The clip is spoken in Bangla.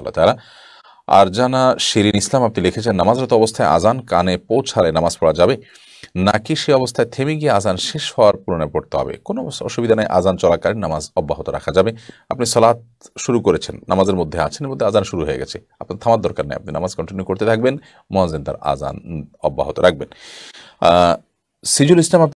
আল্লাহ তালা আরজানা শিরিন ইসলাম আপনি লিখেছেন নামাজরত অবস্থায় আজান কানে পৌঁছালে নামাজ পড়া যাবে নাকি সে অবস্থায় থেমে গিয়ে আজান শেষ হওয়ার পুরনে পড়তে হবে কোনো অসুবিধা নেই আজান চলাকালীন নামাজ অব্যাহত রাখা যাবে আপনি সলাৎ শুরু করেছেন নামাজের মধ্যে আছেন মধ্যে আজান শুরু হয়ে গেছে আপনার থামার দরকার নেই আপনি নামাজ কন্টিনিউ করতে থাকবেন মহাজেন তার আজান অব্যাহত রাখবেন সিজুল ইসলাম